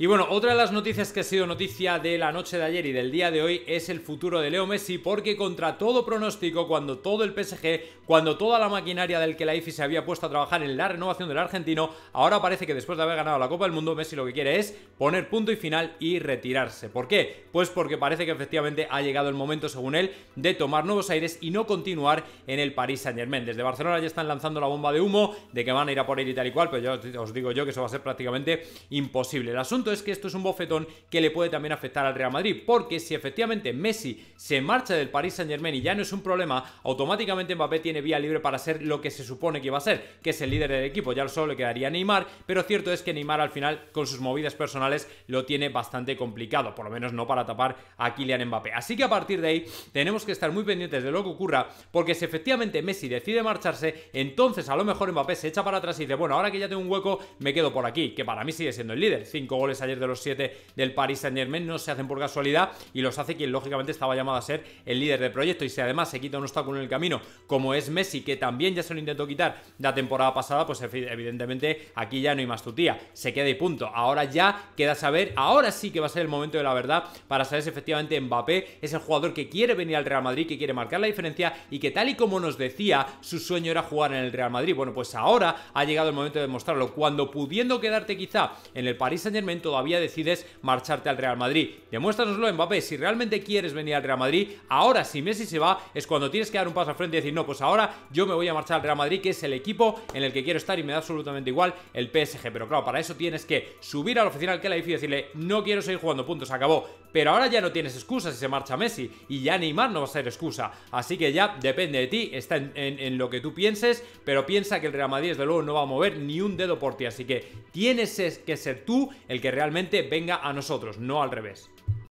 Y bueno, otra de las noticias que ha sido noticia de la noche de ayer y del día de hoy es el futuro de Leo Messi, porque contra todo pronóstico, cuando todo el PSG, cuando toda la maquinaria del que la IFI se había puesto a trabajar en la renovación del argentino, ahora parece que después de haber ganado la Copa del Mundo, Messi lo que quiere es poner punto y final y retirarse. ¿Por qué? Pues porque parece que efectivamente ha llegado el momento, según él, de tomar nuevos aires y no continuar en el Paris Saint Germain. Desde Barcelona ya están lanzando la bomba de humo de que van a ir a por él y tal y cual, pero ya os digo yo que eso va a ser prácticamente imposible. El asunto es que esto es un bofetón que le puede también afectar al Real Madrid, porque si efectivamente Messi se marcha del Paris Saint Germain y ya no es un problema, automáticamente Mbappé tiene vía libre para ser lo que se supone que iba a ser, que es el líder del equipo, ya solo le quedaría Neymar, pero cierto es que Neymar al final con sus movidas personales lo tiene bastante complicado, por lo menos no para tapar a Kylian Mbappé. Así que a partir de ahí tenemos que estar muy pendientes de lo que ocurra, porque si efectivamente Messi decide marcharse, entonces a lo mejor Mbappé se echa para atrás y dice, bueno, ahora que ya tengo un hueco, me quedo por aquí, que para mí sigue siendo el líder, 5 goles ayer de los 7 del Paris Saint Germain no se hacen por casualidad y los hace quien lógicamente estaba llamado a ser el líder del proyecto. Y si además se quita un obstáculo en el camino, como es Messi, que también ya se lo intentó quitar la temporada pasada, pues evidentemente aquí ya no hay más tu tía, Se queda y punto. Ahora ya queda saber, ahora sí que va a ser el momento de la verdad para saber si efectivamente Mbappé es el jugador que quiere venir al Real Madrid, que quiere marcar la diferencia y que tal y como nos decía, su sueño era jugar en el Real Madrid. Bueno, pues ahora ha llegado el momento de demostrarlo. Cuando pudiendo quedarte quizá en el Paris Saint Germain, todavía decides marcharte al Real Madrid. Demuéstranoslo, Mbappé, si realmente quieres venir al Real Madrid, ahora si Messi se va es cuando tienes que dar un paso al frente y decir, no, pues ahora yo me voy a marchar al Real Madrid, que es el equipo en el que quiero estar y me da absolutamente igual el PSG. Pero claro, para eso tienes que subir al la oficina que la y decirle, no quiero seguir jugando, puntos, acabó pero ahora ya no tienes excusa si se marcha Messi y ya Neymar no va a ser excusa. Así que ya depende de ti, está en, en lo que tú pienses, pero piensa que el Real Madrid desde luego no va a mover ni un dedo por ti. Así que tienes que ser tú el que realmente venga a nosotros, no al revés.